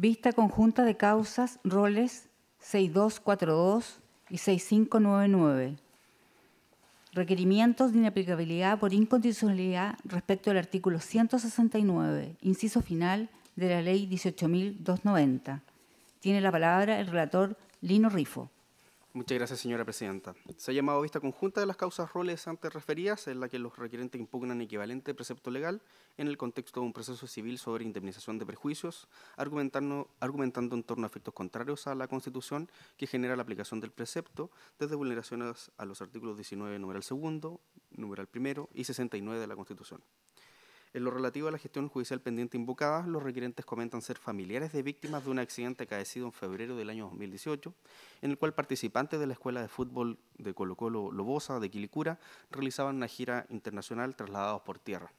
vista conjunta de causas, roles 6242 y 6599. Requerimientos de inaplicabilidad por incondicionalidad respecto al artículo 169, inciso final de la ley 18.290. Tiene la palabra el relator Lino Rifo. Muchas gracias, señora presidenta. Se ha llamado vista conjunta de las causas roles antes referidas, en la que los requerentes impugnan equivalente precepto legal en el contexto de un proceso civil sobre indemnización de prejuicios, argumentando, argumentando en torno a efectos contrarios a la Constitución que genera la aplicación del precepto, desde vulneraciones a los artículos 19, numeral segundo, numeral primero y 69 de la Constitución. En lo relativo a la gestión judicial pendiente invocada, los requerentes comentan ser familiares de víctimas de un accidente acaecido en febrero del año 2018, en el cual participantes de la Escuela de Fútbol de Colo Colo Lobosa de Quilicura realizaban una gira internacional trasladados por tierra.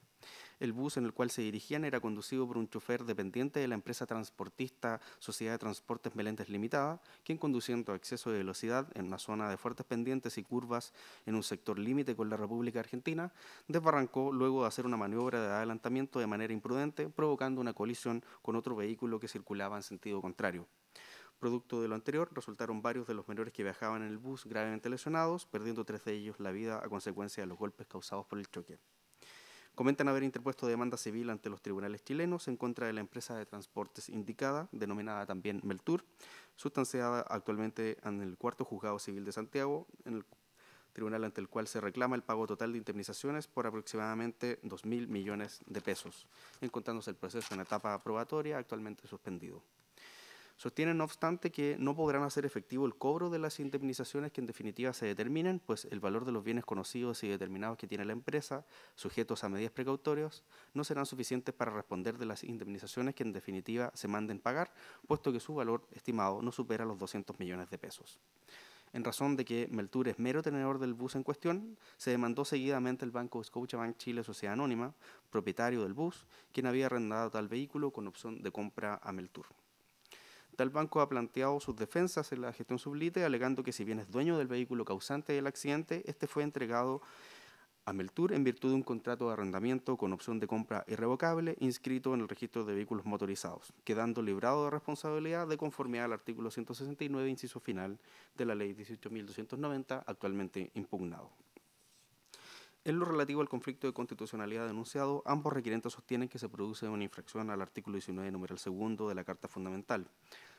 El bus en el cual se dirigían era conducido por un chofer dependiente de la empresa transportista Sociedad de Transportes Melentes Limitada, quien conduciendo a exceso de velocidad en una zona de fuertes pendientes y curvas en un sector límite con la República Argentina, desbarrancó luego de hacer una maniobra de adelantamiento de manera imprudente, provocando una colisión con otro vehículo que circulaba en sentido contrario. Producto de lo anterior, resultaron varios de los menores que viajaban en el bus gravemente lesionados, perdiendo tres de ellos la vida a consecuencia de los golpes causados por el choque. Comentan haber interpuesto demanda civil ante los tribunales chilenos en contra de la empresa de transportes indicada, denominada también Meltur, sustanciada actualmente en el cuarto juzgado civil de Santiago, en el tribunal ante el cual se reclama el pago total de indemnizaciones por aproximadamente 2.000 millones de pesos, encontrándose el proceso en etapa probatoria, actualmente suspendido. Sostienen, no obstante, que no podrán hacer efectivo el cobro de las indemnizaciones que en definitiva se determinen, pues el valor de los bienes conocidos y determinados que tiene la empresa, sujetos a medidas precautorias, no serán suficientes para responder de las indemnizaciones que en definitiva se manden pagar, puesto que su valor estimado no supera los 200 millones de pesos. En razón de que Meltur es mero tenedor del bus en cuestión, se demandó seguidamente el banco Scotiabank Chile Sociedad Anónima, propietario del bus, quien había arrendado tal vehículo con opción de compra a Meltur. Tal banco ha planteado sus defensas en la gestión sublite, alegando que si bien es dueño del vehículo causante del accidente, este fue entregado a Meltur en virtud de un contrato de arrendamiento con opción de compra irrevocable inscrito en el registro de vehículos motorizados, quedando librado de responsabilidad de conformidad al artículo 169, inciso final de la ley 18.290, actualmente impugnado. En lo relativo al conflicto de constitucionalidad denunciado, ambos requerentes sostienen que se produce una infracción al artículo 19, numeral 2 de la Carta Fundamental.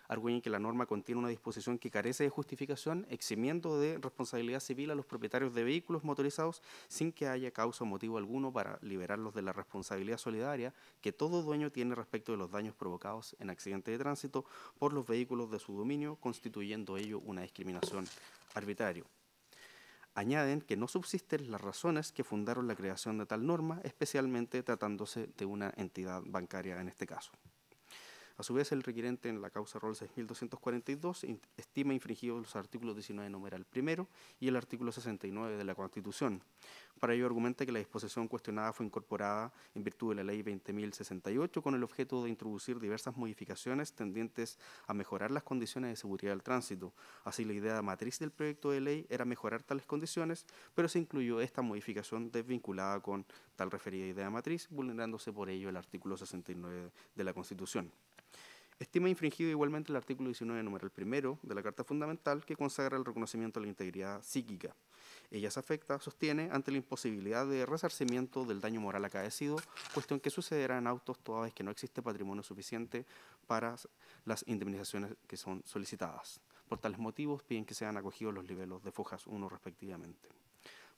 Arguyen que la norma contiene una disposición que carece de justificación, eximiendo de responsabilidad civil a los propietarios de vehículos motorizados sin que haya causa o motivo alguno para liberarlos de la responsabilidad solidaria que todo dueño tiene respecto de los daños provocados en accidente de tránsito por los vehículos de su dominio, constituyendo ello una discriminación arbitraria añaden que no subsisten las razones que fundaron la creación de tal norma, especialmente tratándose de una entidad bancaria en este caso. A su vez, el requirente en la causa ROL 6242 estima infringidos los artículos 19 numeral primero y el artículo 69 de la Constitución. Para ello argumenta que la disposición cuestionada fue incorporada en virtud de la Ley 20.068 con el objeto de introducir diversas modificaciones tendientes a mejorar las condiciones de seguridad del tránsito. Así, la idea matriz del proyecto de ley era mejorar tales condiciones, pero se incluyó esta modificación desvinculada con tal referida idea matriz, vulnerándose por ello el artículo 69 de la Constitución. Estima infringido igualmente el artículo 19, número primero de la Carta Fundamental, que consagra el reconocimiento de la integridad psíquica. Ella se afecta, sostiene, ante la imposibilidad de resarcimiento del daño moral acaecido, cuestión que sucederá en autos toda vez que no existe patrimonio suficiente para las indemnizaciones que son solicitadas. Por tales motivos, piden que sean acogidos los niveles de fojas 1 respectivamente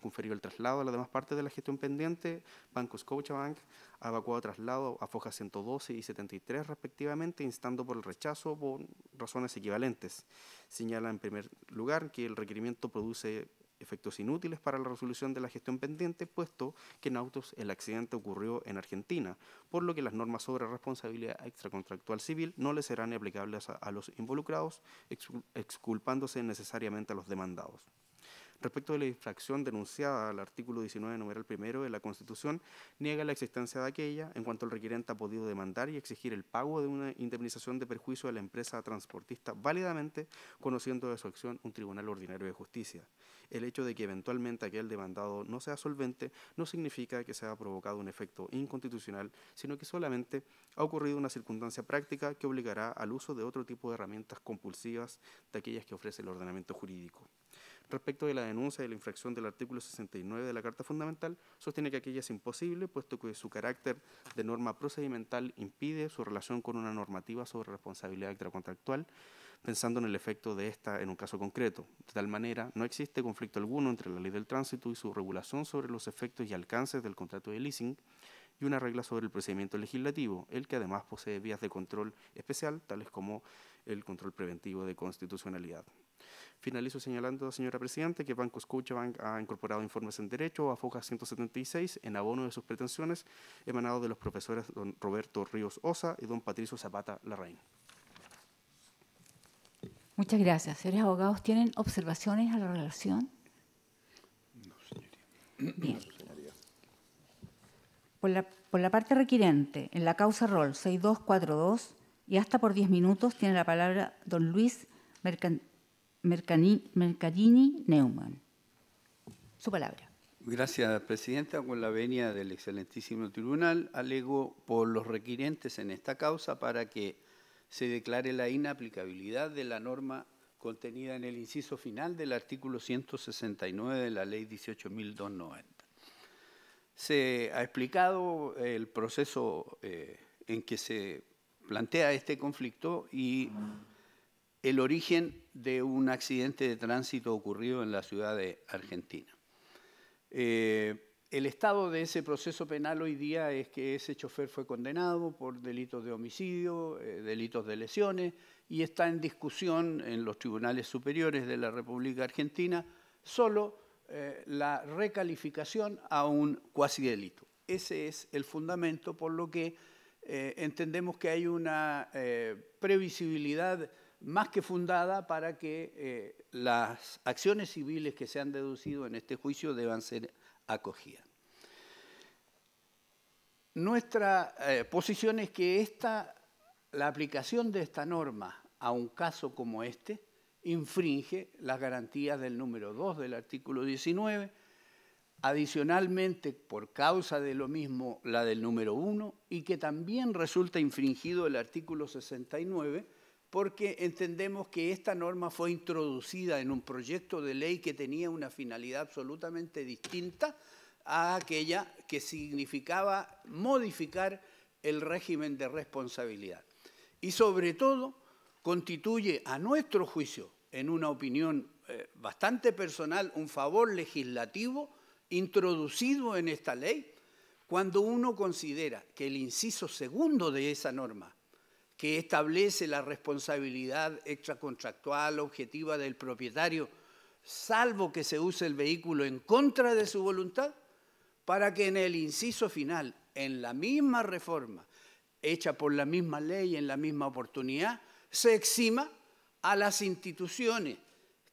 conferido el traslado a la demás parte de la gestión pendiente, Banco Scotiabank ha evacuado traslado a Foja 112 y 73 respectivamente, instando por el rechazo por razones equivalentes. Señala en primer lugar que el requerimiento produce efectos inútiles para la resolución de la gestión pendiente, puesto que en autos el accidente ocurrió en Argentina, por lo que las normas sobre responsabilidad extracontractual civil no le serán aplicables a los involucrados, exculpándose necesariamente a los demandados respecto de la infracción denunciada al artículo 19, numeral primero de la Constitución, niega la existencia de aquella en cuanto el requerente ha podido demandar y exigir el pago de una indemnización de perjuicio a la empresa transportista válidamente conociendo de su acción un tribunal ordinario de justicia. El hecho de que eventualmente aquel demandado no sea solvente no significa que se haya provocado un efecto inconstitucional, sino que solamente ha ocurrido una circunstancia práctica que obligará al uso de otro tipo de herramientas compulsivas de aquellas que ofrece el ordenamiento jurídico. Respecto de la denuncia de la infracción del artículo 69 de la Carta Fundamental, sostiene que aquella es imposible, puesto que su carácter de norma procedimental impide su relación con una normativa sobre responsabilidad extracontractual, pensando en el efecto de esta en un caso concreto. De tal manera, no existe conflicto alguno entre la ley del tránsito y su regulación sobre los efectos y alcances del contrato de leasing y una regla sobre el procedimiento legislativo, el que además posee vías de control especial, tales como el control preventivo de constitucionalidad. Finalizo señalando, señora Presidenta, que Banco Bank ha incorporado informes en derecho a FOCA 176 en abono de sus pretensiones emanados de los profesores don Roberto Ríos Osa y don Patricio Zapata Larraín. Muchas gracias. Señores abogados, ¿tienen observaciones a la relación? No, señoría. Bien. Por, la, por la parte requirente, en la causa rol 6242 y hasta por 10 minutos tiene la palabra don Luis Mercantil Mercadini-Neumann. Su palabra. Gracias, Presidenta. Con la venia del excelentísimo tribunal, alego por los requirientes en esta causa para que se declare la inaplicabilidad de la norma contenida en el inciso final del artículo 169 de la Ley 18.290. Se ha explicado el proceso eh, en que se plantea este conflicto y el origen de un accidente de tránsito ocurrido en la ciudad de Argentina. Eh, el estado de ese proceso penal hoy día es que ese chofer fue condenado por delitos de homicidio, eh, delitos de lesiones, y está en discusión en los tribunales superiores de la República Argentina solo eh, la recalificación a un cuasi delito. Ese es el fundamento por lo que entendemos que hay una previsibilidad más que fundada para que eh, las acciones civiles que se han deducido en este juicio deban ser acogidas. Nuestra eh, posición es que la aplicación de esta norma a un caso como este infringe las garantías del número 2 del artículo 19, adicionalmente por causa de lo mismo la del número 1 y que también resulta infringido el artículo 69 porque entendemos que esta norma fue introducida en un proyecto de ley que tenía una finalidad absolutamente distinta a aquella que significaba modificar el régimen de responsabilidad. Y sobre todo constituye, a nuestro juicio, en una opinión eh, bastante personal, un favor legislativo introducido en esta ley, cuando uno considera que el inciso segundo de esa norma que establece la responsabilidad extracontractual objetiva del propietario, salvo que se use el vehículo en contra de su voluntad, para que en el inciso final, en la misma reforma, hecha por la misma ley, en la misma oportunidad, se exima a las instituciones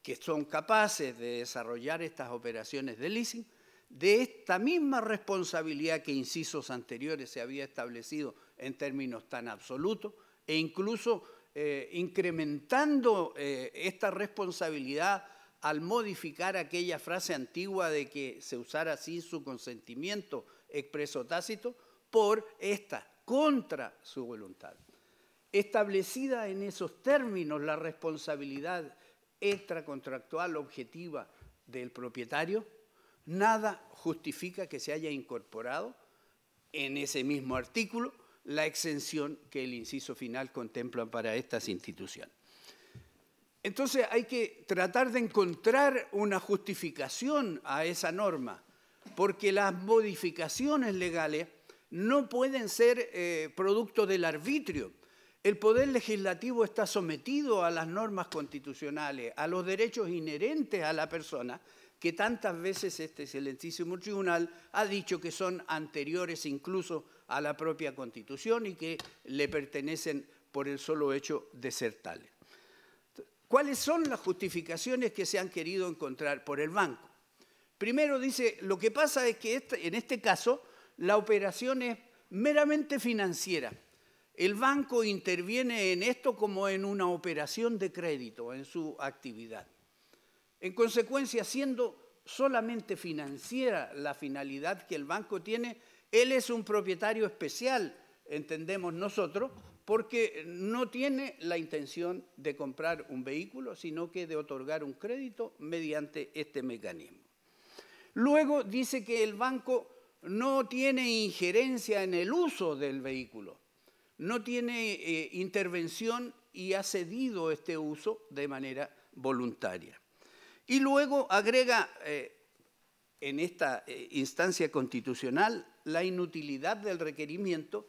que son capaces de desarrollar estas operaciones de leasing de esta misma responsabilidad que incisos anteriores se había establecido en términos tan absolutos e incluso eh, incrementando eh, esta responsabilidad al modificar aquella frase antigua de que se usara así su consentimiento expreso tácito por esta, contra su voluntad. Establecida en esos términos la responsabilidad extracontractual objetiva del propietario, nada justifica que se haya incorporado en ese mismo artículo la exención que el inciso final contempla para estas instituciones. Entonces hay que tratar de encontrar una justificación a esa norma, porque las modificaciones legales no pueden ser eh, producto del arbitrio. El poder legislativo está sometido a las normas constitucionales, a los derechos inherentes a la persona, que tantas veces este excelentísimo tribunal ha dicho que son anteriores incluso a la propia Constitución y que le pertenecen por el solo hecho de ser tales. ¿Cuáles son las justificaciones que se han querido encontrar por el banco? Primero dice, lo que pasa es que este, en este caso la operación es meramente financiera. El banco interviene en esto como en una operación de crédito, en su actividad. En consecuencia, siendo solamente financiera la finalidad que el banco tiene, él es un propietario especial, entendemos nosotros, porque no tiene la intención de comprar un vehículo, sino que de otorgar un crédito mediante este mecanismo. Luego dice que el banco no tiene injerencia en el uso del vehículo, no tiene eh, intervención y ha cedido este uso de manera voluntaria. Y luego agrega eh, en esta eh, instancia constitucional la inutilidad del requerimiento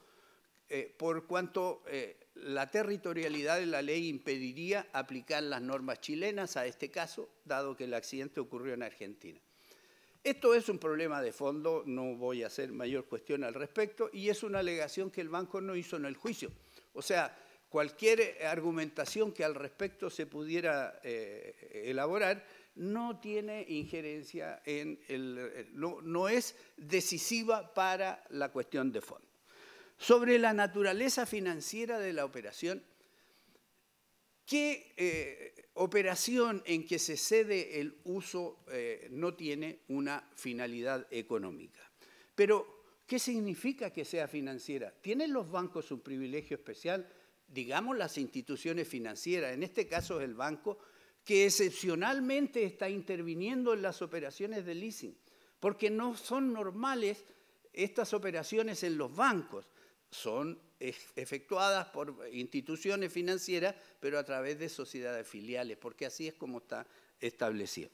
eh, por cuanto eh, la territorialidad de la ley impediría aplicar las normas chilenas a este caso, dado que el accidente ocurrió en Argentina. Esto es un problema de fondo, no voy a hacer mayor cuestión al respecto, y es una alegación que el banco no hizo en el juicio. O sea, cualquier argumentación que al respecto se pudiera eh, elaborar no tiene injerencia en el, eh, no, es decisiva para la cuestión de fondo. Sobre la naturaleza financiera de la operación, ¿qué eh, operación en que se cede el uso eh, no tiene una finalidad económica? Pero, ¿qué significa que sea financiera? ¿Tienen los bancos un privilegio especial? Digamos las instituciones financieras, en este caso es el banco, que excepcionalmente está interviniendo en las operaciones de leasing, porque no son normales estas operaciones en los bancos, son efectuadas por instituciones financieras, pero a través de sociedades filiales, porque así es como está establecido.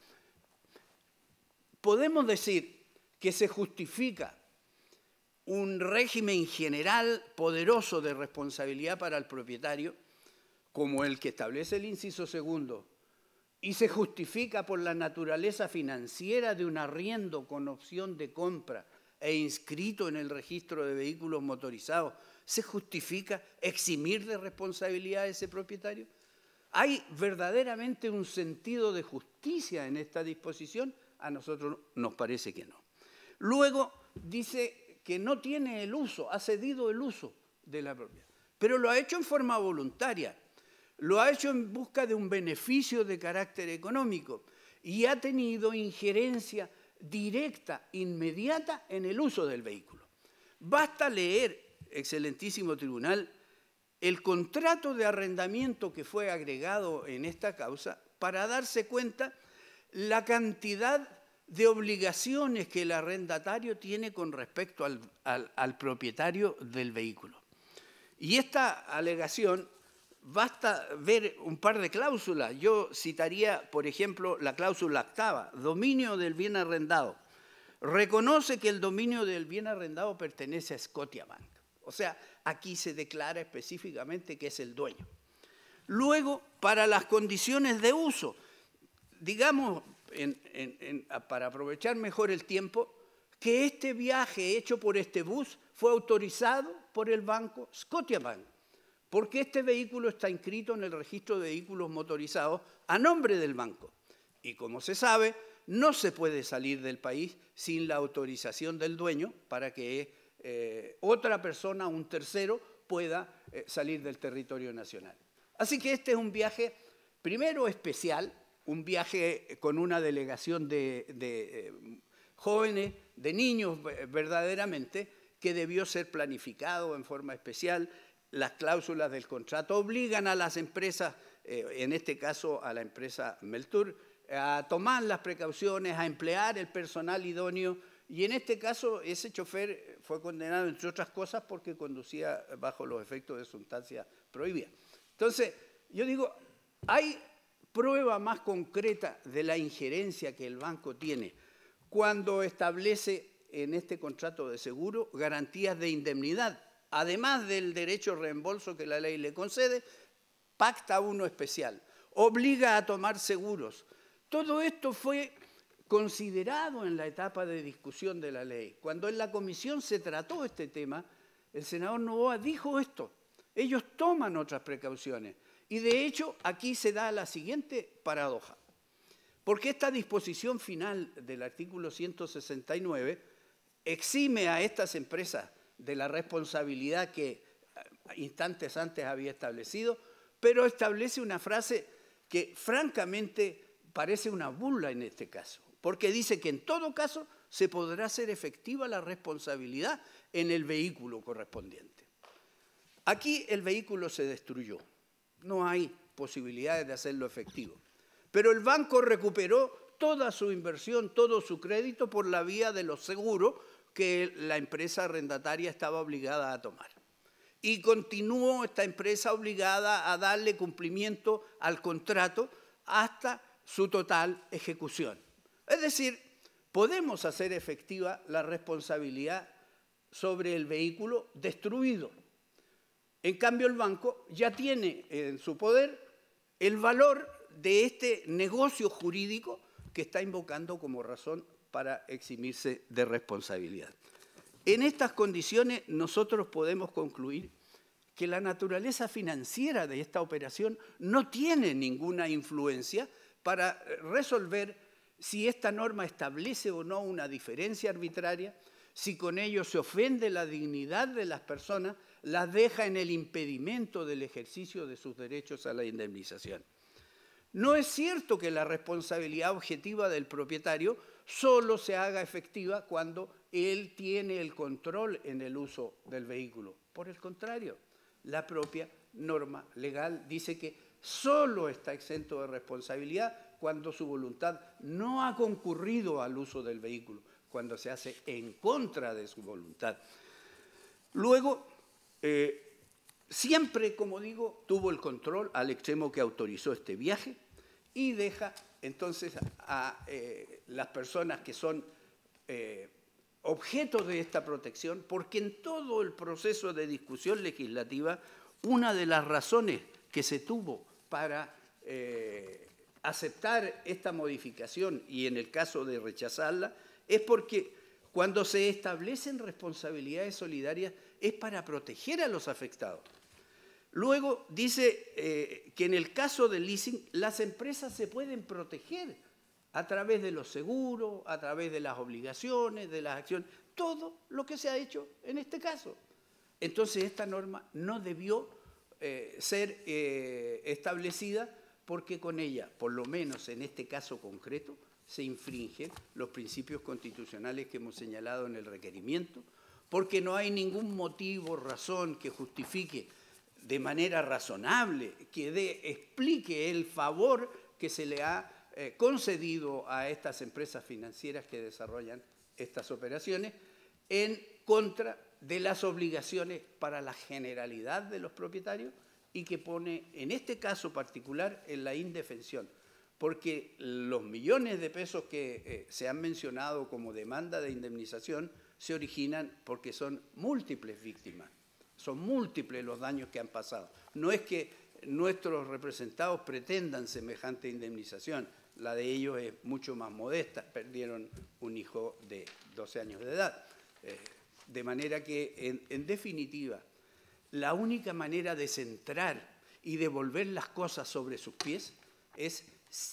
Podemos decir que se justifica un régimen general poderoso de responsabilidad para el propietario, como el que establece el inciso segundo y se justifica por la naturaleza financiera de un arriendo con opción de compra e inscrito en el registro de vehículos motorizados, ¿se justifica eximir de responsabilidad a ese propietario? ¿Hay verdaderamente un sentido de justicia en esta disposición? A nosotros nos parece que no. Luego dice que no tiene el uso, ha cedido el uso de la propiedad, pero lo ha hecho en forma voluntaria lo ha hecho en busca de un beneficio de carácter económico y ha tenido injerencia directa, inmediata en el uso del vehículo. Basta leer, excelentísimo tribunal, el contrato de arrendamiento que fue agregado en esta causa para darse cuenta la cantidad de obligaciones que el arrendatario tiene con respecto al, propietario del vehículo. Y esta alegación Basta ver un par de cláusulas. Yo citaría, por ejemplo, la cláusula octava, dominio del bien arrendado. Reconoce que el dominio del bien arrendado pertenece a Scotia Bank. O sea, aquí se declara específicamente que es el dueño. Luego, para las condiciones de uso, digamos, para aprovechar mejor el tiempo, que este viaje hecho por este bus fue autorizado por el banco Bank porque este vehículo está inscrito en el registro de vehículos motorizados a nombre del banco. Y como se sabe, no se puede salir del país sin la autorización del dueño para que eh, otra persona, un tercero, pueda eh, salir del territorio nacional. Así que este es un viaje, primero especial, un viaje con una delegación de, eh, jóvenes, de niños verdaderamente, que debió ser planificado en forma especial, las cláusulas del contrato obligan a las empresas, eh, en este caso a la empresa Meltur, a tomar las precauciones, a emplear el personal idóneo. Y en este caso, ese chofer fue condenado, entre otras cosas, porque conducía bajo los efectos de sustancia prohibida. Entonces, yo digo, hay prueba más concreta de la injerencia que el banco tiene cuando establece en este contrato de seguro garantías de indemnidad además del derecho reembolso que la ley le concede, pacta uno especial, obliga a tomar seguros. Todo esto fue considerado en la etapa de discusión de la ley. Cuando en la comisión se trató este tema, el senador Novoa dijo esto. Ellos toman otras precauciones. Y de hecho, aquí se da la siguiente paradoja. Porque esta disposición final del artículo 169 exime a estas empresas de la responsabilidad que eh, instantes antes había establecido, pero establece una frase que francamente parece una burla en este caso, porque dice que en todo caso se podrá hacer efectiva la responsabilidad en el vehículo correspondiente. Aquí el vehículo se destruyó, no hay posibilidades de hacerlo efectivo, pero el banco recuperó toda su inversión, todo su crédito por la vía de los seguros que la empresa arrendataria estaba obligada a tomar. Y continuó esta empresa obligada a darle cumplimiento al contrato hasta su total ejecución. Es decir, podemos hacer efectiva la responsabilidad sobre el vehículo destruido. En cambio, el banco ya tiene en su poder el valor de este negocio jurídico que está invocando como razón para eximirse de responsabilidad. En estas condiciones nosotros podemos concluir que la naturaleza financiera de esta operación no tiene ninguna influencia para resolver si esta norma establece o no una diferencia arbitraria, si con ello se ofende la dignidad de las personas, las deja en el impedimento del ejercicio de sus derechos a la indemnización. No es cierto que la responsabilidad objetiva del propietario solo se haga efectiva cuando él tiene el control en el uso del vehículo. Por el contrario, la propia norma legal dice que solo está exento de responsabilidad cuando su voluntad no ha concurrido al uso del vehículo, cuando se hace en contra de su voluntad. Luego, eh, siempre, como digo, tuvo el control al extremo que autorizó este viaje y deja entonces a eh, las personas que son eh, objeto de esta protección, porque en todo el proceso de discusión legislativa, una de las razones que se tuvo para eh, aceptar esta modificación y en el caso de rechazarla, es porque cuando se establecen responsabilidades solidarias es para proteger a los afectados. Luego dice eh, que en el caso del leasing, las empresas se pueden proteger a través de los seguros, a través de las obligaciones, de las acciones, todo lo que se ha hecho en este caso. Entonces esta norma no debió eh, ser eh, establecida porque con ella, por lo menos en este caso concreto, se infringen los principios constitucionales que hemos señalado en el requerimiento, porque no hay ningún motivo, razón que justifique de manera razonable, que explique el favor que se le ha eh, concedido a estas empresas financieras que desarrollan estas operaciones en contra de las obligaciones para la generalidad de los propietarios y que pone, en este caso particular, en la indefensión, porque los millones de pesos que eh, se han mencionado como demanda de indemnización se originan porque son múltiples víctimas. Son múltiples los daños que han pasado. No es que nuestros representados pretendan semejante indemnización, la de ellos es mucho más modesta, perdieron un hijo de 12 años de edad. Eh, de manera que, en, definitiva, la única manera de centrar y de volver las cosas sobre sus pies es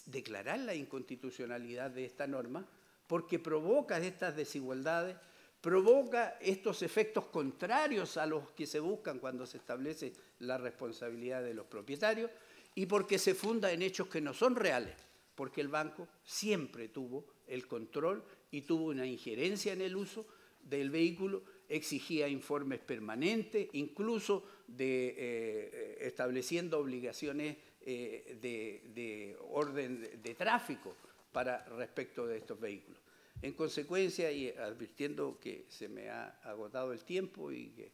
declarar la inconstitucionalidad de esta norma porque provoca estas desigualdades, provoca estos efectos contrarios a los que se buscan cuando se establece la responsabilidad de los propietarios y porque se funda en hechos que no son reales, porque el banco siempre tuvo el control y tuvo una injerencia en el uso del vehículo, exigía informes permanentes, incluso eh, estableciendo obligaciones eh, de, orden de, de tráfico para respecto de estos vehículos. En consecuencia, y advirtiendo que se me ha agotado el tiempo y que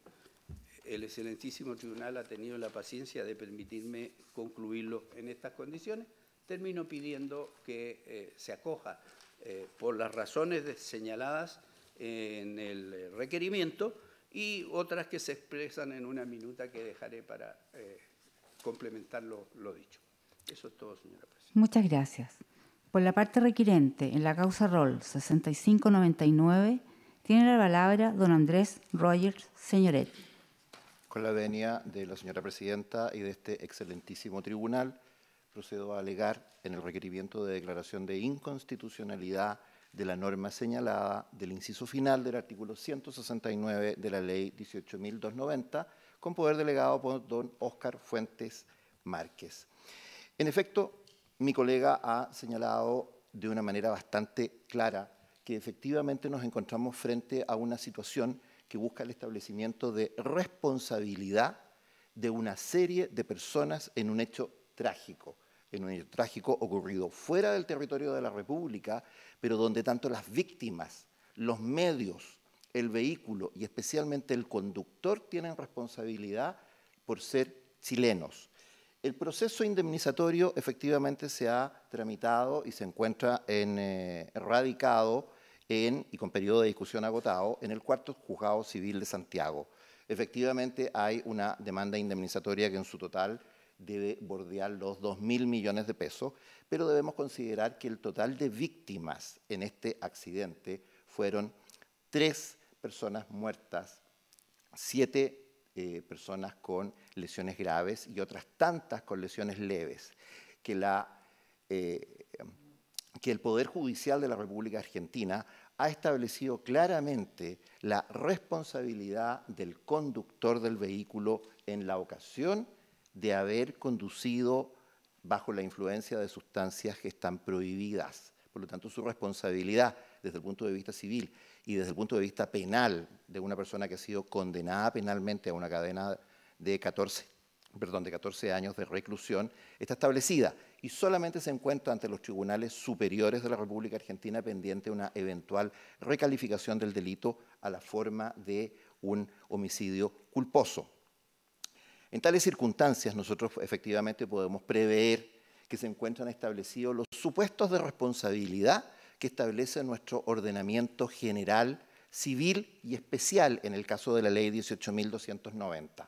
el excelentísimo tribunal ha tenido la paciencia de permitirme concluirlo en estas condiciones, termino pidiendo que eh, se acoja eh, por las razones señaladas en el requerimiento y otras que se expresan en una minuta que dejaré para eh, complementar lo dicho. Eso es todo, señora presidenta. Muchas gracias. Por la parte requirente, en la causa rol 6599, tiene la palabra don Andrés Rogers Señoret. Con la venia de la señora presidenta y de este excelentísimo tribunal, procedo a alegar en el requerimiento de declaración de inconstitucionalidad de la norma señalada del inciso final del artículo 169 de la ley 18.290, con poder delegado por don Óscar Fuentes Márquez. En efecto, mi colega ha señalado de una manera bastante clara que efectivamente nos encontramos frente a una situación que busca el establecimiento de responsabilidad de una serie de personas en un hecho trágico, en un hecho trágico ocurrido fuera del territorio de la República, pero donde tanto las víctimas, los medios, el vehículo y especialmente el conductor tienen responsabilidad por ser chilenos. El proceso indemnizatorio efectivamente se ha tramitado y se encuentra eh, radicado en, y con periodo de discusión agotado en el cuarto juzgado civil de Santiago. Efectivamente hay una demanda indemnizatoria que en su total debe bordear los 2.000 millones de pesos, pero debemos considerar que el total de víctimas en este accidente fueron tres personas muertas, siete eh, personas con lesiones graves y otras tantas con lesiones leves, que, eh, que el Poder Judicial de la República Argentina ha establecido claramente la responsabilidad del conductor del vehículo en la ocasión de haber conducido bajo la influencia de sustancias que están prohibidas. Por lo tanto, su responsabilidad desde el punto de vista civil y desde el punto de vista penal de una persona que ha sido condenada penalmente a una cadena de 14, perdón, de años de reclusión está establecida y solamente se encuentra ante los tribunales superiores de la República Argentina pendiente una eventual recalificación del delito a la forma de un homicidio culposo. En tales circunstancias nosotros efectivamente podemos prever que se encuentran establecidos los supuestos de responsabilidad que establece nuestro ordenamiento general, civil y especial en el caso de la ley 18.290.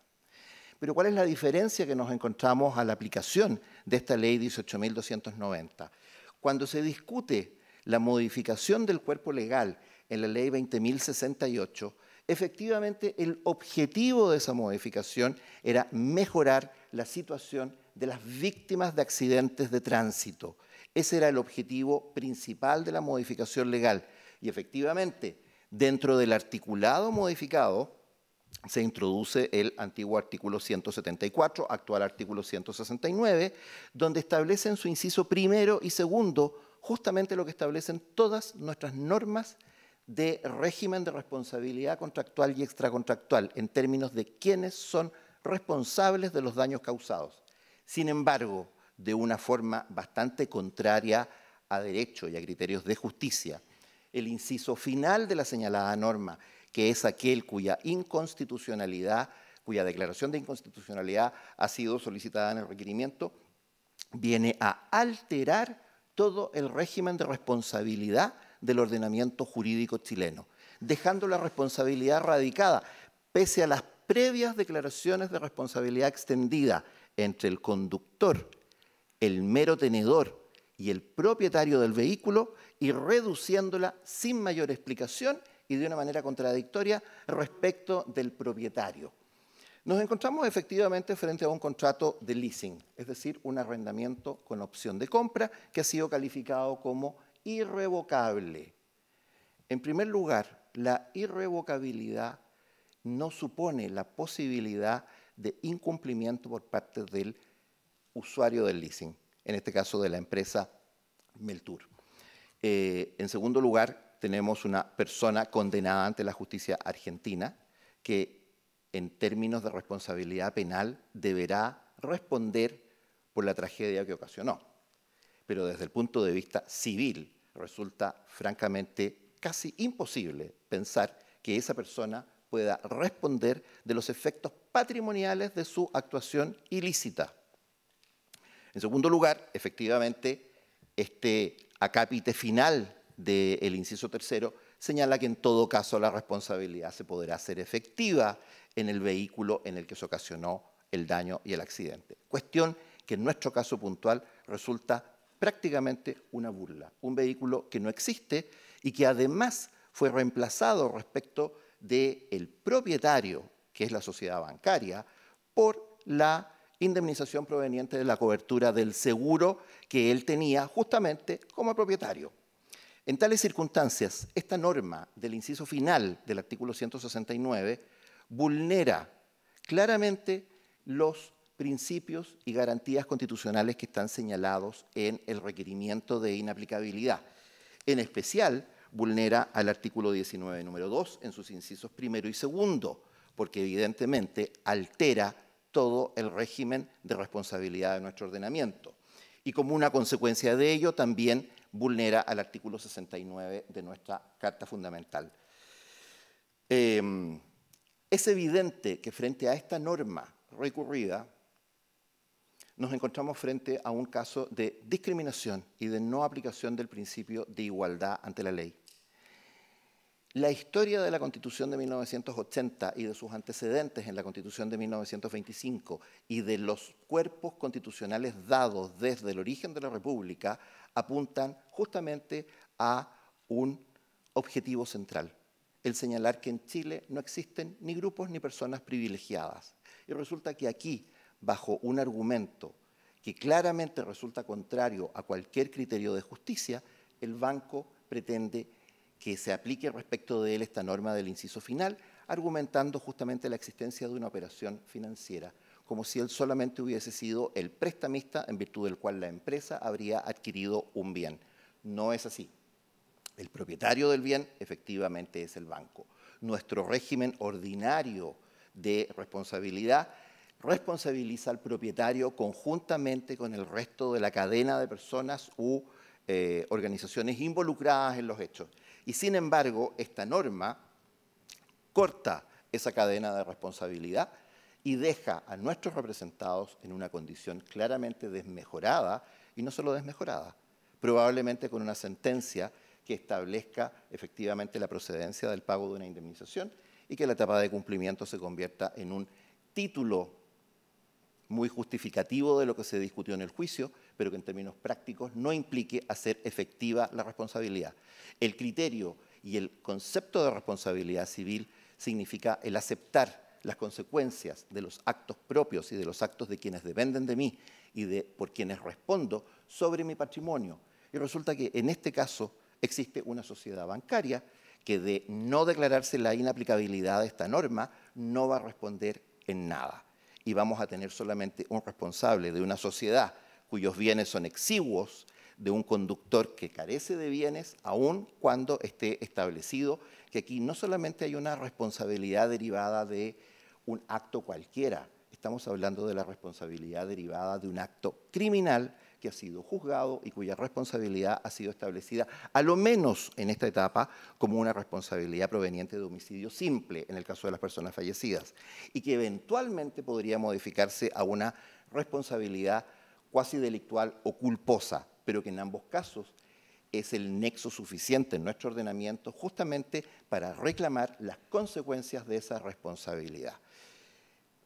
Pero ¿cuál es la diferencia que nos encontramos a la aplicación de esta ley 18.290? Cuando se discute la modificación del cuerpo legal en la ley 20.068, efectivamente el objetivo de esa modificación era mejorar la situación de las víctimas de accidentes de tránsito, ese era el objetivo principal de la modificación legal. Y efectivamente, dentro del articulado modificado, se introduce el antiguo artículo 174, actual artículo 169, donde establecen su inciso primero y segundo justamente lo que establecen todas nuestras normas de régimen de responsabilidad contractual y extracontractual en términos de quiénes son responsables de los daños causados. Sin embargo, de una forma bastante contraria a derecho y a criterios de justicia. El inciso final de la señalada norma, que es aquel cuya inconstitucionalidad, cuya declaración de inconstitucionalidad ha sido solicitada en el requerimiento, viene a alterar todo el régimen de responsabilidad del ordenamiento jurídico chileno, dejando la responsabilidad radicada, pese a las previas declaraciones de responsabilidad extendida entre el conductor el mero tenedor y el propietario del vehículo y reduciéndola sin mayor explicación y de una manera contradictoria respecto del propietario. Nos encontramos efectivamente frente a un contrato de leasing, es decir, un arrendamiento con opción de compra que ha sido calificado como irrevocable. En primer lugar, la irrevocabilidad no supone la posibilidad de incumplimiento por parte del usuario del leasing, en este caso de la empresa Meltur. Eh, en segundo lugar, tenemos una persona condenada ante la justicia argentina que en términos de responsabilidad penal deberá responder por la tragedia que ocasionó. Pero desde el punto de vista civil resulta francamente casi imposible pensar que esa persona pueda responder de los efectos patrimoniales de su actuación ilícita. En segundo lugar, efectivamente, este acápite final del inciso tercero señala que en todo caso la responsabilidad se podrá hacer efectiva en el vehículo en el que se ocasionó el daño y el accidente. Cuestión que en nuestro caso puntual resulta prácticamente una burla, un vehículo que no existe y que además fue reemplazado respecto del propietario, que es la sociedad bancaria, por la indemnización proveniente de la cobertura del seguro que él tenía justamente como propietario. En tales circunstancias, esta norma del inciso final del artículo 169 vulnera claramente los principios y garantías constitucionales que están señalados en el requerimiento de inaplicabilidad. En especial, vulnera al artículo 19, número 2, en sus incisos primero y segundo, porque evidentemente altera todo el régimen de responsabilidad de nuestro ordenamiento. Y como una consecuencia de ello, también vulnera al artículo 69 de nuestra Carta Fundamental. Em, es evidente que frente a esta norma recurrida, nos encontramos frente a un caso de discriminación y de no aplicación del principio de igualdad ante la ley. La historia de la Constitución de 1980 y de sus antecedentes en la Constitución de 1925 y de los cuerpos constitucionales dados desde el origen de la República apuntan justamente a un objetivo central, el señalar que en Chile no existen ni grupos ni personas privilegiadas. Y resulta que aquí, bajo un argumento que claramente resulta contrario a cualquier criterio de justicia, el banco pretende que se aplique respecto de él esta norma del inciso final, argumentando justamente la existencia de una operación financiera, como si él solamente hubiese sido el prestamista en virtud del cual la empresa habría adquirido un bien. No es así. El propietario del bien efectivamente es el banco. Nuestro régimen ordinario de responsabilidad responsabiliza al propietario conjuntamente con el resto de la cadena de personas u eh, organizaciones involucradas en los hechos. Y sin embargo, esta norma corta esa cadena de responsabilidad y deja a nuestros representados en una condición claramente desmejorada y no solo desmejorada, probablemente con una sentencia que establezca efectivamente la procedencia del pago de una indemnización y que la etapa de cumplimiento se convierta en un título muy justificativo de lo que se discutió en el juicio pero que en términos prácticos no implique hacer efectiva la responsabilidad. El criterio y el concepto de responsabilidad civil significa el aceptar las consecuencias de los actos propios y de los actos de quienes dependen de mí y de por quienes respondo sobre mi patrimonio. Y resulta que en este caso existe una sociedad bancaria que de no declararse la inaplicabilidad de esta norma no va a responder en nada. Y vamos a tener solamente un responsable de una sociedad cuyos bienes son exiguos de un conductor que carece de bienes, aun cuando esté establecido que aquí no solamente hay una responsabilidad derivada de un acto cualquiera, estamos hablando de la responsabilidad derivada de un acto criminal que ha sido juzgado y cuya responsabilidad ha sido establecida, a lo menos en esta etapa, como una responsabilidad proveniente de homicidio simple en el caso de las personas fallecidas, y que eventualmente podría modificarse a una responsabilidad cuasi delictual o culposa, pero que en ambos casos es el nexo suficiente en nuestro ordenamiento justamente para reclamar las consecuencias de esa responsabilidad.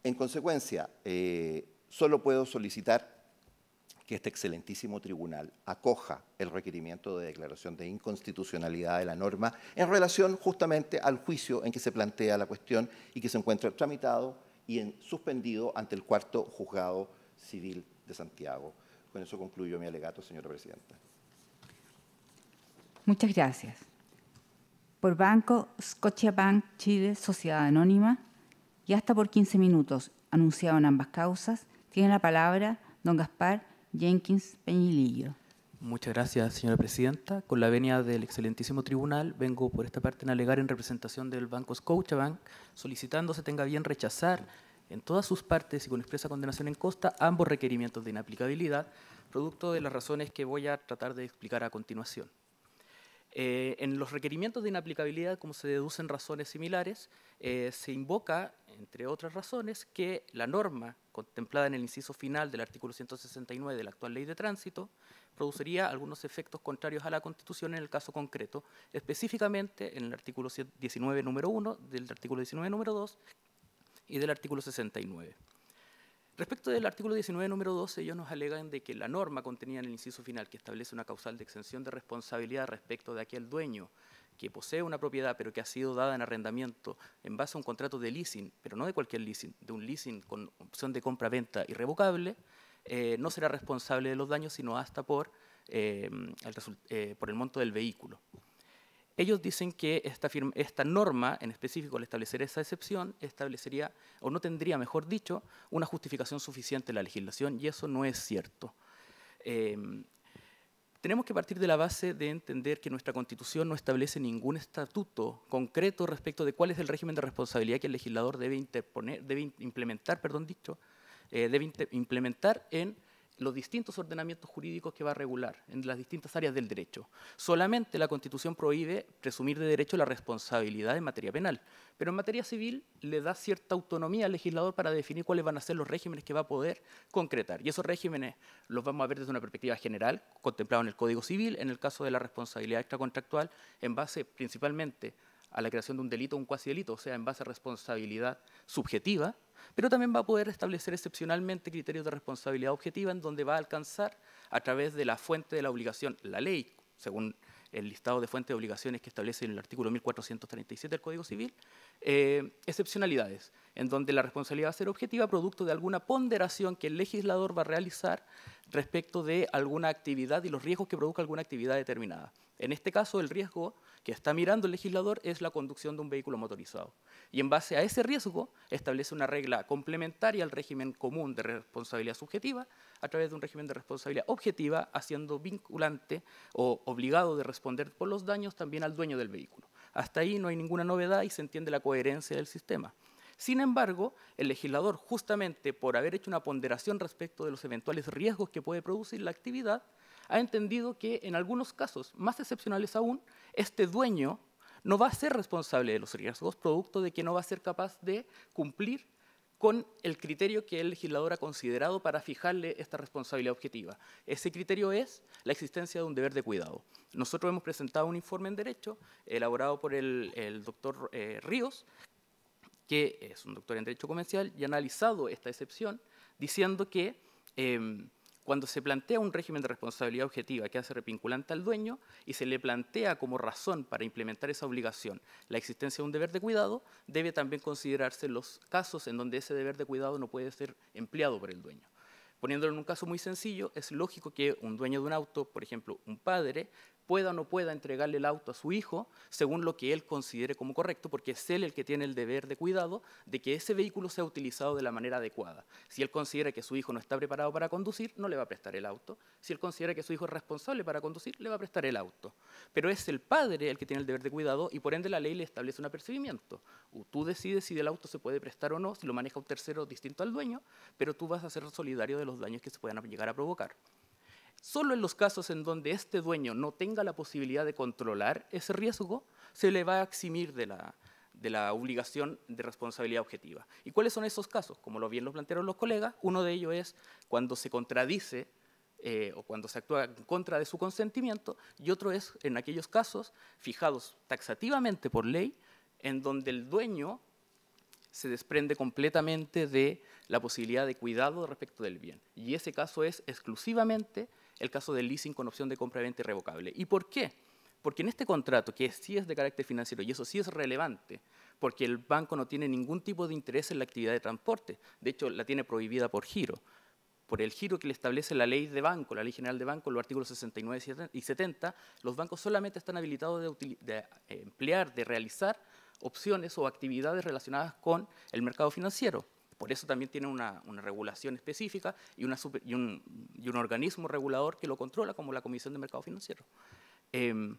En consecuencia, eh, solo puedo solicitar que este excelentísimo tribunal acoja el requerimiento de declaración de inconstitucionalidad de la norma en relación justamente al juicio en que se plantea la cuestión y que se encuentra tramitado y suspendido ante el cuarto juzgado civil de Santiago. Con eso concluyo mi alegato, señora presidenta. Muchas gracias. Por Banco, Scotiabank Chile, Sociedad Anónima, y hasta por 15 minutos, anunciado en ambas causas, tiene la palabra don Gaspar Jenkins Peñilillo. Muchas gracias, señora presidenta. Con la venia del excelentísimo tribunal, vengo por esta parte en alegar en representación del Banco Scotiabank, solicitando se tenga bien rechazar en todas sus partes y con expresa condenación en costa ambos requerimientos de inaplicabilidad, producto de las razones que voy a tratar de explicar a continuación. Eh, en los requerimientos de inaplicabilidad, como se deducen razones similares, eh, se invoca, entre otras razones, que la norma contemplada en el inciso final del artículo 169 de la actual ley de tránsito produciría algunos efectos contrarios a la Constitución en el caso concreto, específicamente en el artículo 19, número 1, del artículo 19, número 2, y del artículo 69. Respecto del artículo 19, número 12, ellos nos alegan de que la norma contenida en el inciso final que establece una causal de exención de responsabilidad respecto de aquel dueño que posee una propiedad pero que ha sido dada en arrendamiento en base a un contrato de leasing, pero no de cualquier leasing, de un leasing con opción de compra-venta irrevocable, eh, no será responsable de los daños sino hasta por eh, eh, el monto del vehículo. Ellos dicen que esta, norma, en específico, al establecer esa excepción, establecería, o no tendría, mejor dicho, una justificación suficiente en la legislación, y eso no es cierto. Em, tenemos que partir de la base de entender que nuestra Constitución no establece ningún estatuto concreto respecto de cuál es el régimen de responsabilidad que el legislador debe, implementar, perdón, dicho, eh, debe implementar en los distintos ordenamientos jurídicos que va a regular en las distintas áreas del derecho. Solamente la Constitución prohíbe presumir de derecho la responsabilidad en materia penal, pero en materia civil le da cierta autonomía al legislador para definir cuáles van a ser los regímenes que va a poder concretar. Y esos regímenes los vamos a ver desde una perspectiva general, contemplado en el Código Civil, en el caso de la responsabilidad extracontractual, en base principalmente a la creación de un delito o un cuasi delito, o sea, en base a responsabilidad subjetiva, pero también va a poder establecer excepcionalmente criterios de responsabilidad objetiva en donde va a alcanzar a través de la fuente de la obligación, la ley, según el listado de fuentes de obligaciones que establece en el artículo 1437 del Código Civil, eh, excepcionalidades, en donde la responsabilidad va a ser objetiva producto de alguna ponderación que el legislador va a realizar respecto de alguna actividad y los riesgos que produzca alguna actividad determinada. En este caso, el riesgo que está mirando el legislador es la conducción de un vehículo motorizado. Y en base a ese riesgo, establece una regla complementaria al régimen común de responsabilidad subjetiva, a través de un régimen de responsabilidad objetiva, haciendo vinculante o obligado de responder por los daños también al dueño del vehículo. Hasta ahí no hay ninguna novedad y se entiende la coherencia del sistema. Sin embargo, el legislador, justamente por haber hecho una ponderación respecto de los eventuales riesgos que puede producir la actividad, ha entendido que en algunos casos, más excepcionales aún, este dueño no va a ser responsable de los riesgos, producto de que no va a ser capaz de cumplir con el criterio que el legislador ha considerado para fijarle esta responsabilidad objetiva. Ese criterio es la existencia de un deber de cuidado. Nosotros hemos presentado un informe en Derecho, elaborado por el, doctor eh, Ríos, que es un doctor en Derecho Comercial, y ha analizado esta excepción, diciendo que em, cuando se plantea un régimen de responsabilidad objetiva que hace repinculante al dueño y se le plantea como razón para implementar esa obligación la existencia de un deber de cuidado, debe también considerarse los casos en donde ese deber de cuidado no puede ser empleado por el dueño. Poniéndolo en un caso muy sencillo, es lógico que un dueño de un auto, por ejemplo, un padre, pueda o no pueda entregarle el auto a su hijo según lo que él considere como correcto, porque es él el que tiene el deber de cuidado de que ese vehículo sea utilizado de la manera adecuada. Si él considera que su hijo no está preparado para conducir, no le va a prestar el auto. Si él considera que su hijo es responsable para conducir, le va a prestar el auto. Pero es el padre el que tiene el deber de cuidado y por ende la ley le establece un apercibimiento. Tú decides si el auto se puede prestar o no, si lo maneja un tercero distinto al dueño, pero tú vas a ser solidario de los daños que se puedan llegar a provocar. Solo en los casos en donde este dueño no tenga la posibilidad de controlar ese riesgo, se le va a eximir de la, obligación de responsabilidad objetiva. ¿Y cuáles son esos casos? Como lo bien lo plantearon los colegas, uno de ellos es cuando se contradice eh, o cuando se actúa en contra de su consentimiento, y otro es en aquellos casos fijados taxativamente por ley, en donde el dueño se desprende completamente de la posibilidad de cuidado respecto del bien. Y ese caso es exclusivamente el caso del leasing con opción de compra-venta irrevocable. ¿Y por qué? Porque en este contrato, que sí es de carácter financiero, y eso sí es relevante, porque el banco no tiene ningún tipo de interés en la actividad de transporte, de hecho la tiene prohibida por giro, por el giro que le establece la ley de banco, la ley general de banco, los artículos 69 y 70, los bancos solamente están habilitados de eh, emplear, de realizar opciones o actividades relacionadas con el mercado financiero. Por eso también tiene una, regulación específica y, un, organismo regulador que lo controla, como la Comisión de Mercado Financiero. Em,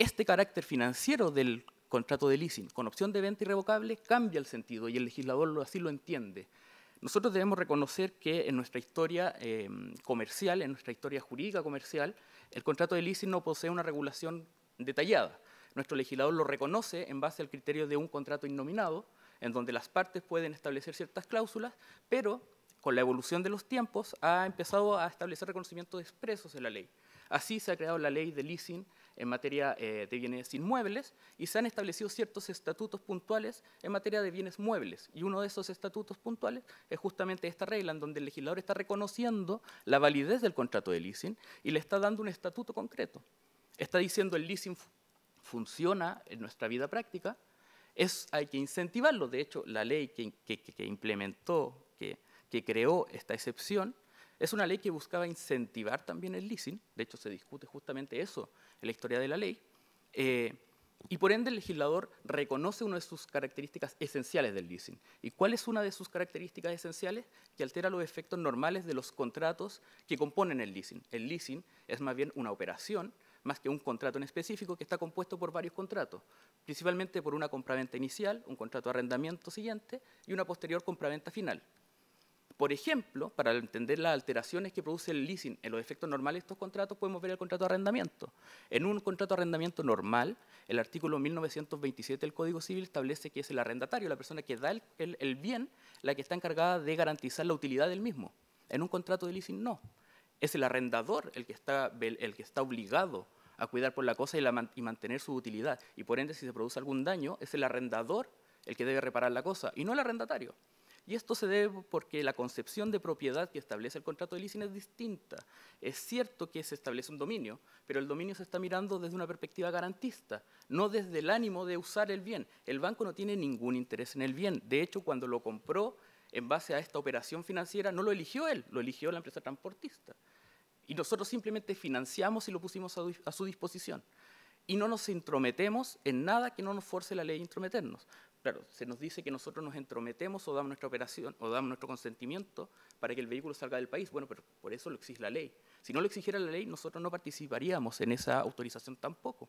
este carácter financiero del contrato de leasing con opción de venta irrevocable cambia el sentido y el legislador así lo entiende. Nosotros debemos reconocer que en nuestra historia em, comercial, en nuestra historia jurídica comercial, el contrato de leasing no posee una regulación detallada. Nuestro legislador lo reconoce en base al criterio de un contrato innominado, en donde las partes pueden establecer ciertas cláusulas, pero con la evolución de los tiempos ha empezado a establecer reconocimientos expresos en la ley. Así se ha creado la ley de leasing en materia eh, de bienes inmuebles y se han establecido ciertos estatutos puntuales en materia de bienes muebles. Y uno de esos estatutos puntuales es justamente esta regla en donde el legislador está reconociendo la validez del contrato de leasing y le está dando un estatuto concreto. Está diciendo el leasing funciona en nuestra vida práctica, hay que incentivarlo. De hecho, la ley que, implementó, que, creó esta excepción, es una ley que buscaba incentivar también el leasing, de hecho se discute justamente eso en la historia de la ley, eh, y por ende el legislador reconoce una de sus características esenciales del leasing. ¿Y cuál es una de sus características esenciales? Que altera los efectos normales de los contratos que componen el leasing. El leasing es más bien una operación más que un contrato en específico que está compuesto por varios contratos, principalmente por una compraventa inicial, un contrato de arrendamiento siguiente y una posterior compraventa final. Por ejemplo, para entender las alteraciones que produce el leasing en los efectos normales de estos contratos, podemos ver el contrato de arrendamiento. En un contrato de arrendamiento normal, el artículo 1927 del Código Civil establece que es el arrendatario, la persona que da el, el bien, la que está encargada de garantizar la utilidad del mismo. En un contrato de leasing no es el arrendador el que está, el que está obligado a cuidar por la cosa y, y mantener su utilidad. Y por ende, si se produce algún daño, es el arrendador el que debe reparar la cosa y no el arrendatario. Y esto se debe porque la concepción de propiedad que establece el contrato de leasing es distinta. Es cierto que se establece un dominio, pero el dominio se está mirando desde una perspectiva garantista, no desde el ánimo de usar el bien. El banco no tiene ningún interés en el bien. De hecho, cuando lo compró, en base a esta operación financiera, no lo eligió él, lo eligió la empresa transportista. Y nosotros simplemente financiamos y lo pusimos a, su disposición. Y no nos intrometemos en nada que no nos force la ley a intrometernos. Claro, se nos dice que nosotros nos entrometemos o damos nuestra operación o damos nuestro consentimiento para que el vehículo salga del país. Bueno, pero por eso lo exige la ley. Si no lo exigiera la ley, nosotros no participaríamos en esa autorización tampoco.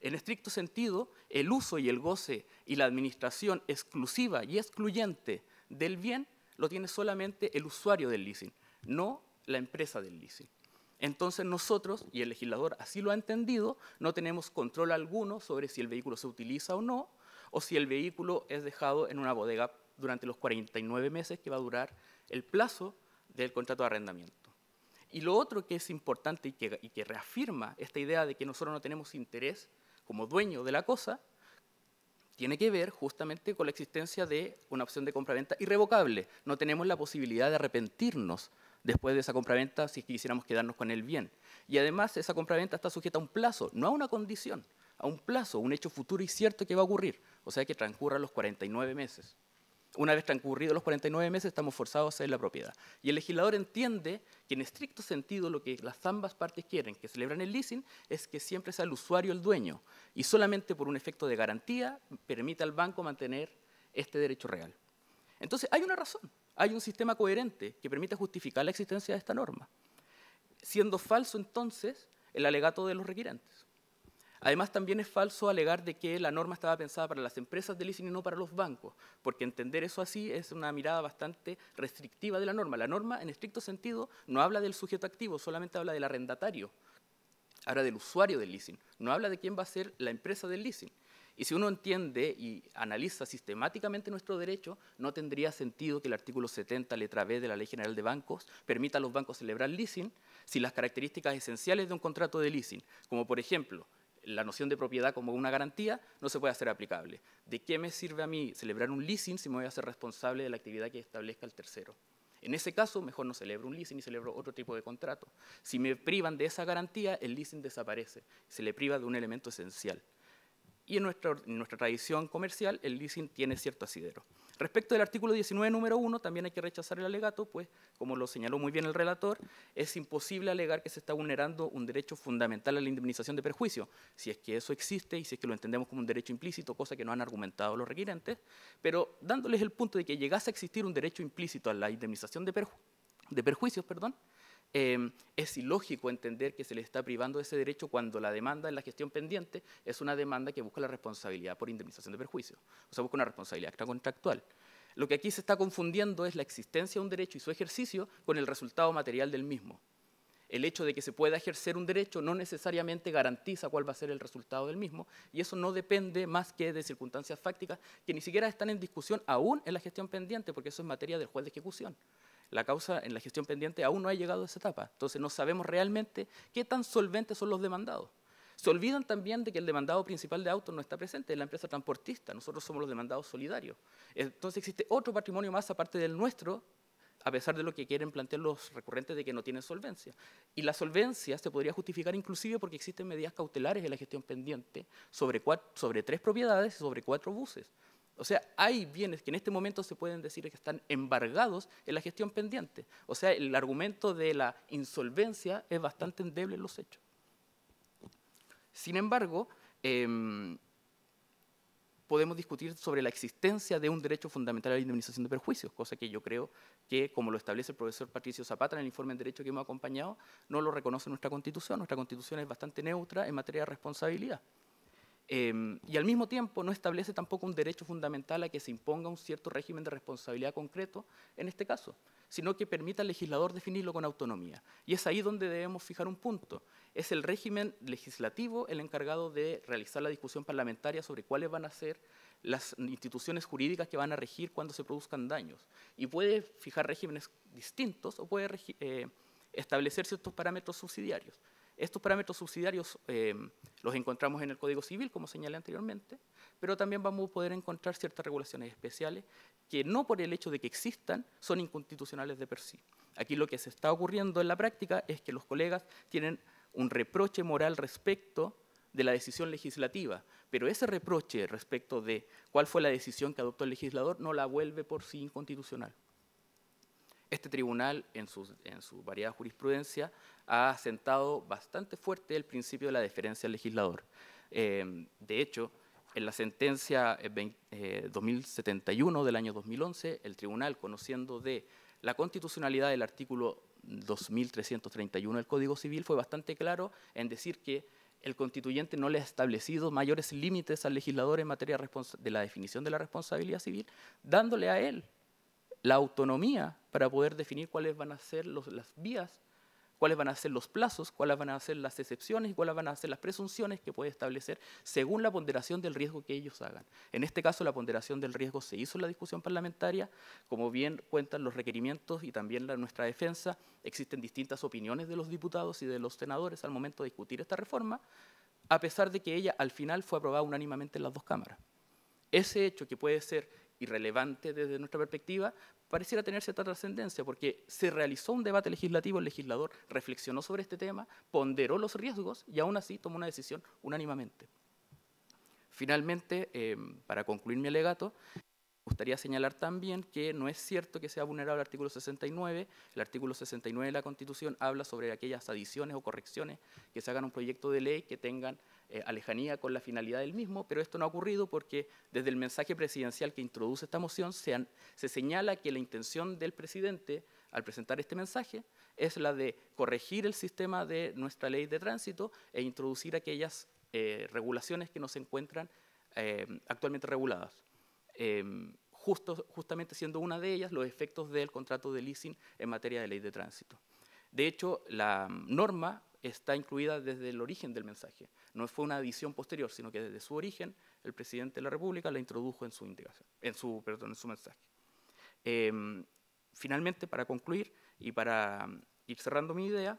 En estricto sentido, el uso y el goce y la administración exclusiva y excluyente del bien lo tiene solamente el usuario del leasing, no la empresa del leasing. Entonces nosotros, y el legislador así lo ha entendido, no tenemos control alguno sobre si el vehículo se utiliza o no, o si el vehículo es dejado en una bodega durante los 49 meses que va a durar el plazo del contrato de arrendamiento. Y lo otro que es importante y que, reafirma esta idea de que nosotros no tenemos interés como dueño de la cosa, tiene que ver justamente con la existencia de una opción de compraventa irrevocable. No tenemos la posibilidad de arrepentirnos después de esa compraventa si quisiéramos quedarnos con el bien. Y además esa compraventa está sujeta a un plazo, no a una condición, a un plazo, un hecho futuro y cierto que va a ocurrir, o sea que transcurra los 49 meses una vez transcurridos los 49 meses, estamos forzados a hacer la propiedad. Y el legislador entiende que en estricto sentido lo que las ambas partes quieren, que celebran el leasing, es que siempre sea el usuario el dueño y solamente por un efecto de garantía permite al banco mantener este derecho real. Entonces, hay una razón, hay un sistema coherente que permita justificar la existencia de esta norma, siendo falso entonces el alegato de los requirentes. Además, también es falso alegar de que la norma estaba pensada para las empresas de leasing y no para los bancos, porque entender eso así es una mirada bastante restrictiva de la norma. La norma, en estricto sentido, no habla del sujeto activo, solamente habla del arrendatario, habla del usuario del leasing, no habla de quién va a ser la empresa del leasing. Y si uno entiende y analiza sistemáticamente nuestro derecho, no tendría sentido que el artículo 70, letra B de la Ley General de Bancos, permita a los bancos celebrar leasing si las características esenciales de un contrato de leasing, como por ejemplo la noción de propiedad como una garantía no se puede hacer aplicable. ¿De qué me sirve a mí celebrar un leasing si me voy a hacer responsable de la actividad que establezca el tercero? En ese caso, mejor no celebro un leasing y celebro otro tipo de contrato. Si me privan de esa garantía, el leasing desaparece, se le priva de un elemento esencial. Y en nuestra, en nuestra tradición comercial, el leasing tiene cierto asidero. Respecto del artículo 19, número 1, también hay que rechazar el alegato, pues, como lo señaló muy bien el relator, es imposible alegar que se está vulnerando un derecho fundamental a la indemnización de perjuicio, si es que eso existe y si es que lo entendemos como un derecho implícito, cosa que no han argumentado los requirentes, pero dándoles el punto de que llegase a existir un derecho implícito a la indemnización de, de perjuicios, perdón, Em, es ilógico entender que se le está privando ese derecho cuando la demanda en la gestión pendiente es una demanda que busca la responsabilidad por indemnización de perjuicio, o sea, busca una responsabilidad contractual. Lo que aquí se está confundiendo es la existencia de un derecho y su ejercicio con el resultado material del mismo. El hecho de que se pueda ejercer un derecho no necesariamente garantiza cuál va a ser el resultado del mismo y eso no depende más que de circunstancias fácticas que ni siquiera están en discusión aún en la gestión pendiente porque eso es materia del juez de ejecución. La causa en la gestión pendiente aún no ha llegado a esa etapa. Entonces no sabemos realmente qué tan solventes son los demandados. Se olvidan también de que el demandado principal de autos no está presente, es la empresa transportista, nosotros somos los demandados solidarios. Entonces existe otro patrimonio más aparte del nuestro, a pesar de lo que quieren plantear los recurrentes de que no tienen solvencia. Y la solvencia se podría justificar inclusive porque existen medidas cautelares en la gestión pendiente sobre, sobre tres propiedades y sobre cuatro buses. O sea, hay bienes que en este momento se pueden decir que están embargados en la gestión pendiente. O sea, el argumento de la insolvencia es bastante endeble en los hechos. Sin embargo, em, podemos discutir sobre la existencia de un derecho fundamental a la indemnización de perjuicios, cosa que yo creo que, como lo establece el profesor Patricio Zapata en el informe de Derecho que hemos acompañado, no lo reconoce nuestra Constitución. Nuestra Constitución es bastante neutra en materia de responsabilidad. Em, y al mismo tiempo no establece tampoco un derecho fundamental a que se imponga un cierto régimen de responsabilidad concreto en este caso, sino que permita al legislador definirlo con autonomía. Y es ahí donde debemos fijar un punto. Es el régimen legislativo el encargado de realizar la discusión parlamentaria sobre cuáles van a ser las instituciones jurídicas que van a regir cuando se produzcan daños. Y puede fijar regímenes distintos o puede eh, establecer ciertos parámetros subsidiarios. Estos parámetros subsidiarios eh, los encontramos en el Código Civil, como señalé anteriormente, pero también vamos a poder encontrar ciertas regulaciones especiales que no por el hecho de que existan son inconstitucionales de per sí. Aquí lo que se está ocurriendo en la práctica es que los colegas tienen un reproche moral respecto de la decisión legislativa, pero ese reproche respecto de cuál fue la decisión que adoptó el legislador no la vuelve por sí inconstitucional. Este tribunal, en su, variada jurisprudencia, ha asentado bastante fuerte el principio de la deferencia al legislador. Em, de hecho, en la sentencia 2071 eh, eh, del año 2011, el tribunal, conociendo de la constitucionalidad del artículo 2331 del Código Civil, fue bastante claro en decir que el constituyente no le ha establecido mayores límites al legislador en materia de la definición de la responsabilidad civil, dándole a él la autonomía para poder definir cuáles van a ser las vías, cuáles van a ser los plazos, cuáles van a ser las excepciones y cuáles van a ser las presunciones que puede establecer según la ponderación del riesgo que ellos hagan. En este caso, la ponderación del riesgo se hizo en la discusión parlamentaria, como bien cuentan los requerimientos y también la, nuestra defensa, existen distintas opiniones de los diputados y de los senadores al momento de discutir esta reforma, a pesar de que ella al final fue aprobada unánimemente en las dos cámaras. Ese hecho que puede ser irrelevante desde nuestra perspectiva, pareciera tener cierta trascendencia, porque se realizó un debate legislativo, el legislador reflexionó sobre este tema, ponderó los riesgos y aún así tomó una decisión unánimamente. Finalmente, eh, para concluir mi alegato, gustaría señalar también que no es cierto que sea vulnerable el artículo 69. El artículo 69 de la Constitución habla sobre aquellas adiciones o correcciones que se hagan a un proyecto de ley que tengan eh, alejanía con la finalidad del mismo, pero esto no ha ocurrido porque desde el mensaje presidencial que introduce esta moción se, señala que la intención del presidente al presentar este mensaje es la de corregir el sistema de nuestra ley de tránsito e introducir aquellas eh, regulaciones que no se encuentran eh, actualmente reguladas. Em, justamente siendo una de ellas los efectos del contrato de leasing en materia de ley de tránsito. De hecho, la norma está incluida desde el origen del mensaje. No fue una adición posterior, sino que desde su origen el presidente de la República la introdujo en su, en su, mensaje. Em, finalmente, para concluir y para em, ir cerrando mi idea,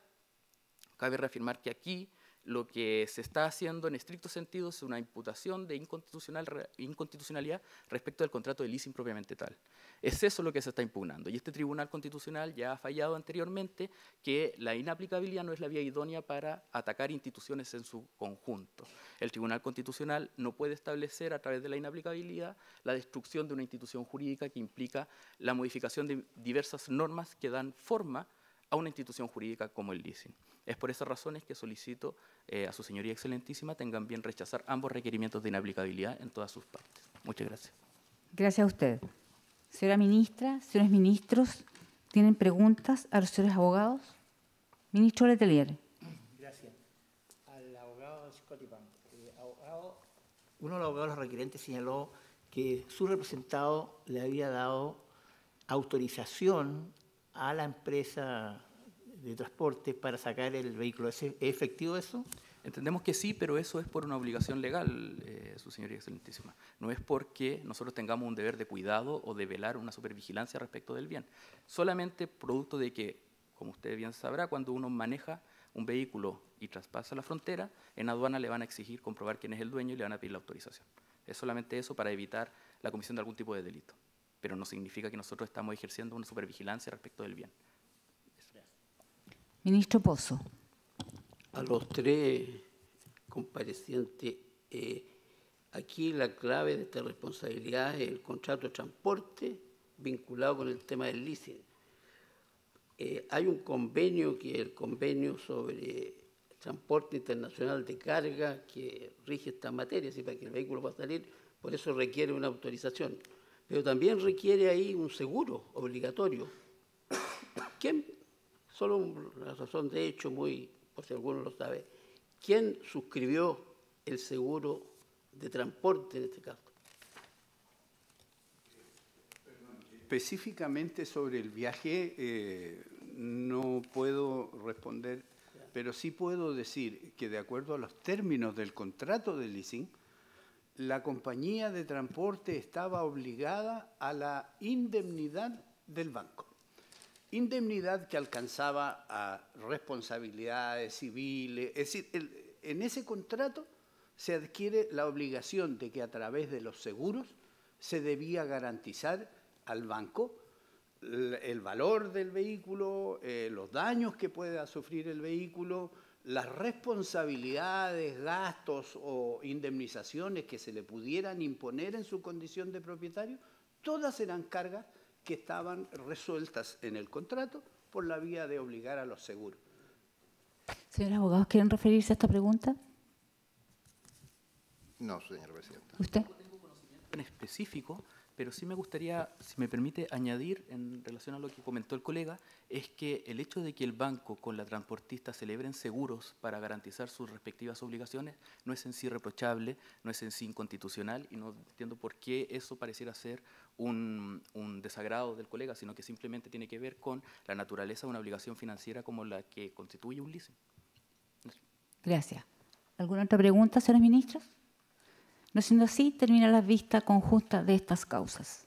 cabe reafirmar que aquí lo que se está haciendo en estricto sentido es una imputación de inconstitucionalidad respecto del contrato de leasing propiamente tal. Es eso lo que se está impugnando. Y este Tribunal Constitucional ya ha fallado anteriormente que la inaplicabilidad no es la vía idónea para atacar instituciones en su conjunto. El Tribunal Constitucional no puede establecer a través de la inaplicabilidad la destrucción de una institución jurídica que implica la modificación de diversas normas que dan forma a una institución jurídica como el leasing. Es por esas razones que solicito eh, a su señoría excelentísima tengan bien rechazar ambos requerimientos de inaplicabilidad en todas sus partes. Muchas gracias. Gracias a usted. Señora ministra, señores ministros, ¿tienen preguntas a los señores abogados? Ministro Letelier. Gracias. Al abogado Scotipan. Eh, uno de los abogados requerentes señaló que su representado le había dado autorización a la empresa de transporte para sacar el vehículo. ¿Es efectivo eso? Entendemos que sí, pero eso es por una obligación legal, eh, su señoría excelentísima. No es porque nosotros tengamos un deber de cuidado o de velar una supervigilancia respecto del bien. Solamente producto de que, como usted bien sabrá, cuando uno maneja un vehículo y traspasa la frontera, en aduana le van a exigir comprobar quién es el dueño y le van a pedir la autorización. Es solamente eso para evitar la comisión de algún tipo de delito. Pero no significa que nosotros estamos ejerciendo una supervigilancia respecto del bien. Ministro Pozo. A los tres comparecientes, eh, aquí la clave de esta responsabilidad es el contrato de transporte vinculado con el tema del leasing. Eh, hay un convenio que es el convenio sobre transporte internacional de carga que rige esta materia, así para que el vehículo va a salir, por eso requiere una autorización. Pero también requiere ahí un seguro obligatorio. ¿Quién Solo una razón de hecho muy, por si alguno lo sabe. ¿Quién suscribió el seguro de transporte en este caso? Específicamente sobre el viaje eh, no puedo responder, pero sí puedo decir que de acuerdo a los términos del contrato de leasing, la compañía de transporte estaba obligada a la indemnidad del banco indemnidad que alcanzaba a responsabilidades civiles. Es decir, en ese contrato se adquiere la obligación de que a través de los seguros se debía garantizar al banco el valor del vehículo, eh, los daños que pueda sufrir el vehículo, las responsabilidades, gastos o indemnizaciones que se le pudieran imponer en su condición de propietario, todas eran cargas que estaban resueltas en el contrato por la vía de obligar a los seguros. Señor abogado, ¿quieren referirse a esta pregunta? No, señor presidente. ¿Usted? en conocimiento específico pero sí me gustaría, si me permite, añadir en relación a lo que comentó el colega, es que el hecho de que el banco con la transportista celebren seguros para garantizar sus respectivas obligaciones no es en sí reprochable, no es en sí inconstitucional y no entiendo por qué eso pareciera ser un, desagrado del colega, sino que simplemente tiene que ver con la naturaleza de una obligación financiera como la que constituye un leasing. Gracias. ¿Alguna otra pregunta, señores ministros? no siendo así termina la vista conjunta de estas causas.